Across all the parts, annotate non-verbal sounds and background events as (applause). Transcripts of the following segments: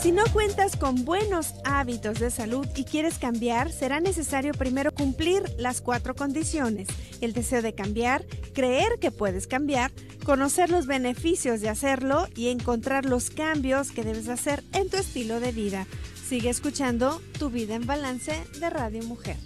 Si no cuentas con buenos hábitos de salud y quieres cambiar, será necesario primero cumplir las cuatro condiciones. El deseo de cambiar, creer que puedes cambiar, conocer los beneficios de hacerlo y encontrar los cambios que debes hacer en tu estilo de vida. Sigue escuchando Tu vida en balance de Radio Mujer.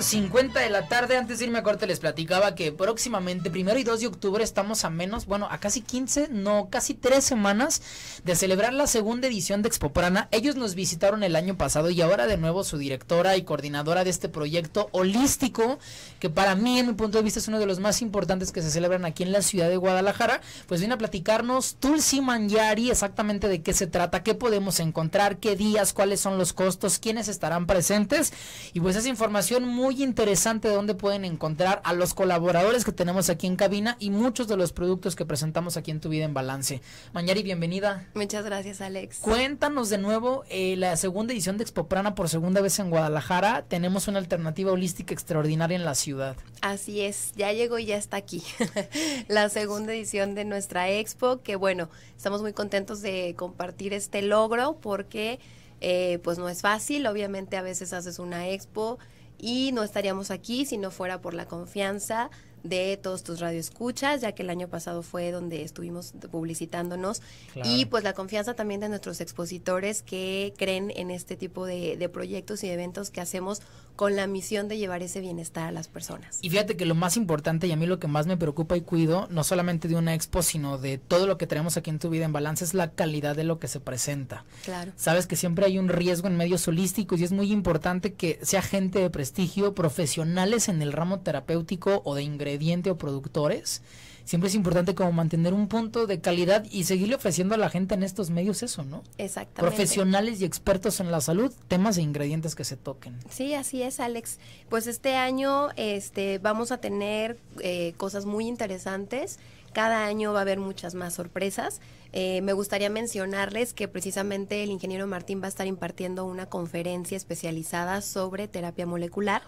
50 de la tarde, antes de irme a corte les platicaba que próximamente, primero y 2 de octubre, estamos a menos, bueno, a casi 15, no, casi 3 semanas de celebrar la segunda edición de Expoprana. Ellos nos visitaron el año pasado y ahora de nuevo su directora y coordinadora de este proyecto holístico, que para mí, en mi punto de vista, es uno de los más importantes que se celebran aquí en la ciudad de Guadalajara, pues viene a platicarnos Tulsi Manyari, exactamente de qué se trata, qué podemos encontrar, qué días, cuáles son los costos, quiénes estarán presentes y pues esa información muy interesante donde pueden encontrar a los colaboradores que tenemos aquí en cabina y muchos de los productos que presentamos aquí en Tu Vida en Balance. Mañari, bienvenida. Muchas gracias, Alex. Cuéntanos de nuevo eh, la segunda edición de Expo Prana por segunda vez en Guadalajara. Tenemos una alternativa holística extraordinaria en la ciudad. Así es, ya llegó y ya está aquí. (laughs) la segunda edición de nuestra expo, que bueno, estamos muy contentos de compartir este logro porque... Eh, pues no es fácil, obviamente a veces haces una expo y no estaríamos aquí si no fuera por la confianza de todos tus radioescuchas, ya que el año pasado fue donde estuvimos publicitándonos y pues la confianza también de nuestros expositores que creen en este tipo de, proyectos y eventos que hacemos con la misión de llevar ese bienestar a las personas. Y fíjate que lo más importante y a mí lo que más me preocupa y cuido, no solamente de una expo, sino de todo lo que tenemos aquí en tu vida en balance, es la calidad de lo que se presenta. Claro. Sabes que siempre hay un riesgo en medios holísticos y es muy importante que sea gente de prestigio, profesionales en el ramo terapéutico o de ingrediente o productores siempre es importante como mantener un punto de calidad y seguirle ofreciendo a la gente en estos medios eso, ¿no? Exactamente. Profesionales y expertos en la salud, temas e ingredientes que se toquen. Sí, así es, Alex. Pues este año este, vamos a tener eh, cosas muy interesantes. Cada año va a haber muchas más sorpresas. Eh, me gustaría mencionarles que precisamente el ingeniero Martín va a estar impartiendo una conferencia especializada sobre terapia molecular.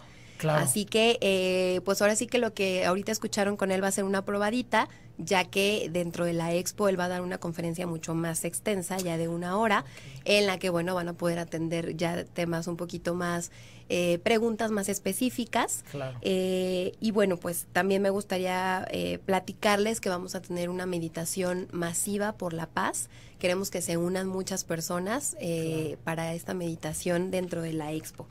Así que, eh, pues ahora sí que lo que ahorita escucharon con él va a ser una probadita, ya que dentro de la expo él va a dar una conferencia mucho más extensa, ya de una hora, en la que, bueno, van a poder atender ya temas un poquito más, eh, preguntas más específicas. Claro. Eh, y bueno, pues también me gustaría platicarles que vamos a tener una meditación masiva por la paz. Queremos que se unan muchas personas para esta meditación dentro de la expo.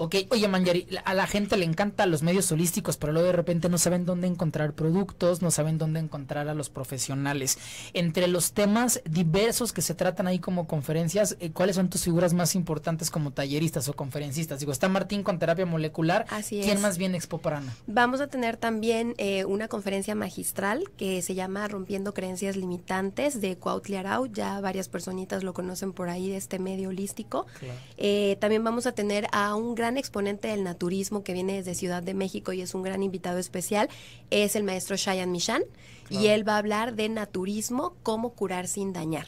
Ok, oye Manjari, a la gente le encantan los medios holísticos, pero luego de repente no saben dónde encontrar productos, no saben dónde encontrar a los profesionales. Entre los temas diversos que se tratan ahí como conferencias, eh, ¿cuáles son tus figuras más importantes como talleristas o conferencistas? Digo, está Martín con terapia molecular. Así es. ¿Quién más viene Expo Parana? Vamos a tener también eh, una conferencia magistral que se llama Rompiendo Creencias Limitantes de Cuautli Ya varias personitas lo conocen por ahí de este medio holístico. Eh, también vamos a tener a un gran exponente del naturismo que viene desde Ciudad de México y es un gran invitado especial es el maestro Shayan Mishan y él va a hablar de naturismo, cómo curar sin dañar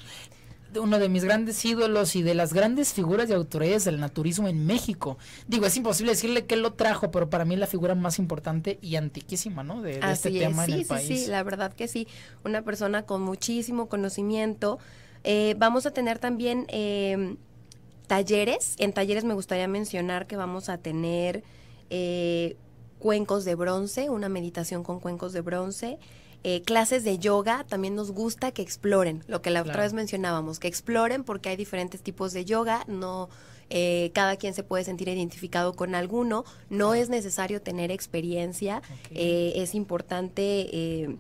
uno de mis grandes ídolos y de las grandes figuras y autoridades del naturismo en México. Digo, es imposible decirle que lo trajo, pero para mí es la figura más importante y antiquísima, ¿no? De, este tema sí, en el sí, Sí, la verdad que sí. Una persona con muchísimo conocimiento. Eh, vamos a tener también em, talleres. En talleres me gustaría mencionar que vamos a tener eh, cuencos de bronce, una meditación con cuencos de bronce. Eh, clases de yoga, también nos gusta que exploren, lo que la otra vez mencionábamos, que exploren porque hay diferentes tipos de yoga, no eh, cada quien se puede sentir identificado con alguno, no es necesario tener experiencia, es importante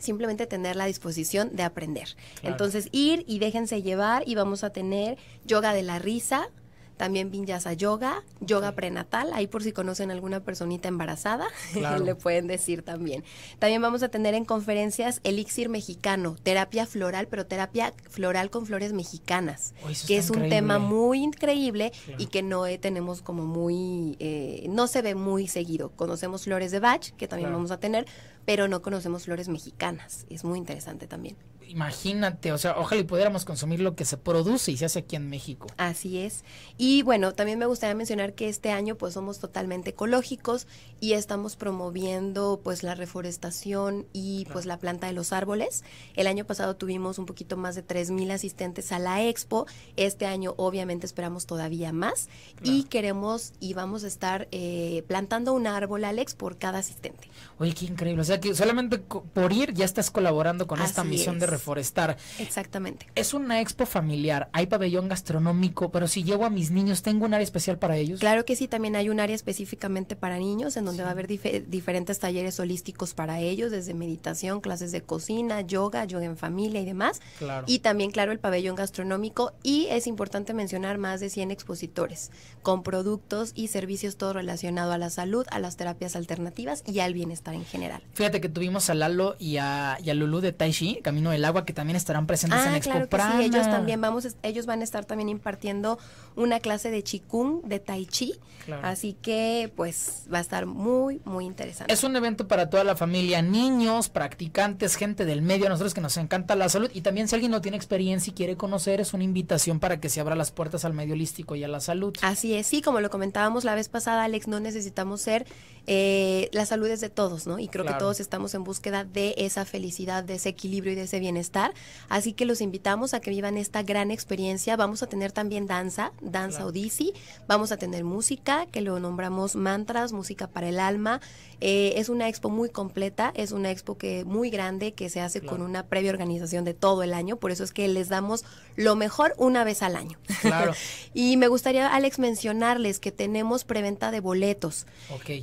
simplemente tener la disposición de aprender. Entonces, ir y déjense llevar y vamos a tener yoga de la risa, también vinyasa yoga, yoga prenatal, ahí por si conocen alguna personita embarazada, (laughs) le pueden decir también. También vamos a tener en conferencias elixir mexicano, terapia floral, pero terapia floral con flores mexicanas, oh, que es un tema muy increíble y que no eh, tenemos como muy, eh, no se ve muy seguido. Conocemos flores de Bach, que también vamos a tener, pero no conocemos flores mexicanas. Es muy interesante también. Imagínate, o sea, ojalá pudiéramos consumir lo que se produce y se hace aquí en México. Así es. Y bueno, también me gustaría mencionar que este año pues somos totalmente ecológicos y estamos promoviendo pues la reforestación y pues la planta de los árboles. El año pasado tuvimos un poquito más de 3.000 asistentes a la expo. Este año obviamente esperamos todavía más y queremos y vamos a estar eh, plantando un árbol, Alex, por cada asistente. Oye, qué increíble. O sea que solamente por ir ya estás colaborando con esta misión de reforestar. Exactamente. Es una expo familiar, hay pabellón gastronómico, pero si llevo a mis niños, ¿tengo un área especial para ellos? Claro que sí, también hay un área específicamente para niños en donde va a haber diferentes talleres holísticos para ellos, desde meditación, clases de cocina, yoga, yoga en familia y demás. Claro. Y también, claro, el pabellón gastronómico y es importante mencionar más de 100 expositores con productos y servicios todo relacionado a la salud, a las terapias alternativas y al bienestar en general. Fíjate que tuvimos a Lalo y a, Lulu Lulú de Chi, Camino del Agua, que también estarán presentes ah, en Expo claro sí, ellos también vamos, ellos van a estar también impartiendo una clase de Qigong, de Tai Chi. Así que, pues, va a estar muy, muy interesante. Es un evento para toda la familia, niños, practicantes, gente del medio, a nosotros que nos encanta la salud. Y también si alguien no tiene experiencia y quiere conocer, es una invitación para que se abra las puertas al medio holístico y a la salud. Así es, sí, como lo comentábamos la vez pasada, Alex, no necesitamos ser, eh, la salud es de todos, ¿no? Y creo que todos estamos en búsqueda de esa felicidad, de ese equilibrio y de ese bienestar. Así que los invitamos a que vivan esta gran experiencia. Vamos a tener también danza, danza Odissi, vamos a tener música, que lo nombramos mantras, música para el alma. Eh, es una expo muy completa, es una expo que muy grande, que se hace con una previa organización de todo el año, por eso es que les damos lo mejor una vez al año. (laughs) y me gustaría, Alex, mencionarles que tenemos preventa de boletos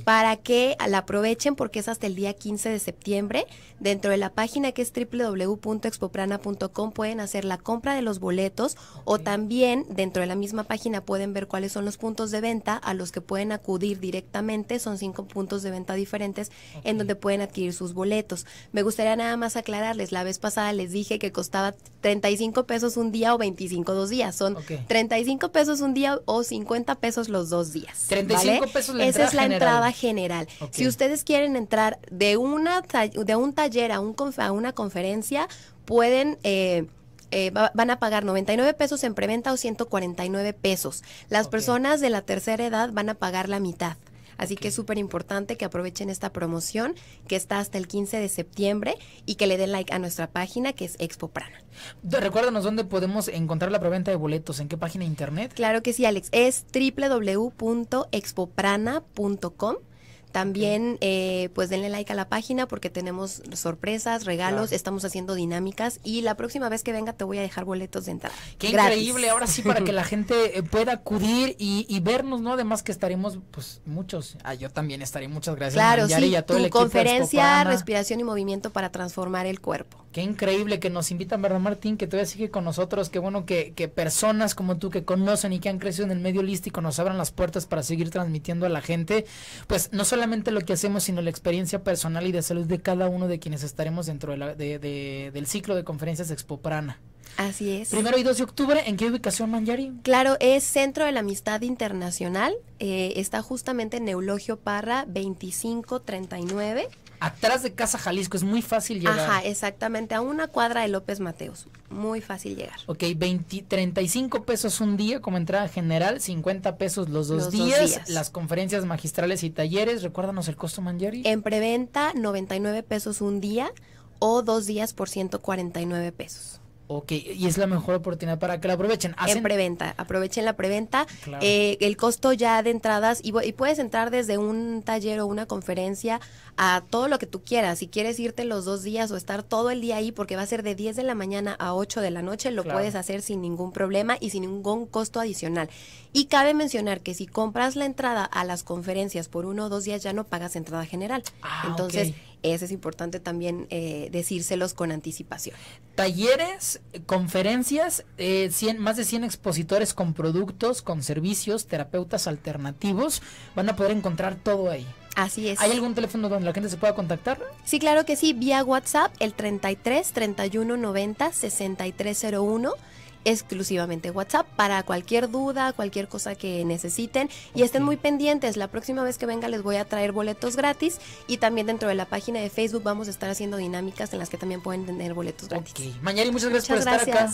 para que la aprovechen porque es hasta el día 15 de septiembre. Dentro de la página que es www.expoprana.com pueden hacer la compra de los boletos o también dentro de la misma página pueden ver cuáles son los puntos de venta a los que pueden acudir directamente. Son cinco puntos de venta diferentes en donde pueden adquirir sus boletos. Me gustaría nada más aclararles, la vez pasada les dije que costaba 35 pesos un día o 25 dos días. Son 35 pesos un día o 50 pesos los dos días. 35 pesos Esa es la entrada general. Si ustedes quieren entrar de un de un taller a, un, una conferencia pueden... Eh, eh, van a pagar 99 pesos en preventa o 149 pesos. Las personas de la tercera edad van a pagar la mitad. Así que es súper importante que aprovechen esta promoción que está hasta el 15 de septiembre y que le den like a nuestra página que es Expo Prana. Recuérdanos dónde podemos encontrar la preventa de boletos, en qué página de internet. Claro que sí, Alex. Es www.expoprana.com también eh, pues denle like a la página porque tenemos sorpresas, regalos, estamos haciendo dinámicas y la próxima vez que venga te voy a dejar boletos de entrada. Qué increíble, ahora sí para que la (laughs) gente eh, pueda acudir y, vernos, ¿no? Además que estaremos pues muchos, ah, yo también estaré, muchas gracias. Claro, sí, tu conferencia, respiración y movimiento para transformar el cuerpo. Qué increíble que nos invitan, ¿verdad Martín? Que todavía sigue con nosotros, qué bueno que, que personas como tú que conocen y que han crecido en el medio holístico nos abran las puertas para seguir transmitiendo a la gente, pues no solamente lo que hacemos, sino la experiencia personal y de salud de cada uno de quienes estaremos dentro del ciclo de conferencias Expoprana. Así es. Primero y 2 de octubre, ¿en qué ubicación Manjari? Claro, es Centro de la Amistad Internacional. Eh, está justamente en Eulogio Parra 2539. Atrás de Casa Jalisco, es muy fácil llegar. Ajá, exactamente, a una cuadra de López Mateos. Muy fácil llegar. Ok, 20, 35 pesos un día como entrada general, 50 pesos los, dos, días, Las conferencias magistrales y talleres, recuérdanos el costo, Manjari. En preventa, 99 pesos un día o dos días por 149 pesos. Ok, y es la mejor oportunidad para que la aprovechen. En preventa, aprovechen la preventa. Eh, el costo ya de entradas, y, y, puedes entrar desde un taller o una conferencia a todo lo que tú quieras. Si quieres irte los dos días o estar todo el día ahí, porque va a ser de 10 de la mañana a 8 de la noche, lo puedes hacer sin ningún problema y sin ningún costo adicional. Y cabe mencionar que si compras la entrada a las conferencias por uno o dos días, ya no pagas entrada general. Ah, Entonces, eso es importante también eh, decírselos con anticipación. Talleres, conferencias, eh, 100, más de 100 expositores con productos, con servicios, terapeutas alternativos, van a poder encontrar todo ahí. Así es. ¿Hay algún teléfono donde la gente se pueda contactar? Sí, claro que sí, vía WhatsApp, el 33 31 90 6301 exclusivamente WhatsApp para cualquier duda, cualquier cosa que necesiten y estén muy pendientes. La próxima vez que venga les voy a traer boletos gratis y también dentro de la página de Facebook vamos a estar haciendo dinámicas en las que también pueden tener boletos gratis. mañana y muchas gracias por estar acá.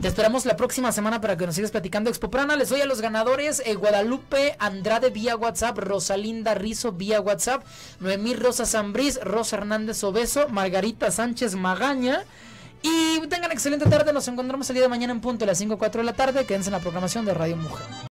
Te esperamos la próxima semana para que nos sigas platicando. Expoprana, les doy a los ganadores. Eh, Guadalupe Andrade vía WhatsApp, Rosalinda Rizo vía WhatsApp, Noemí Rosa Zambriz, Rosa Hernández Obeso, Margarita Sánchez Magaña. Y tengan excelente tarde. Nos encontramos el día de mañana en punto a las 5 o 4 de la tarde. Quédense en la programación de Radio Mujer.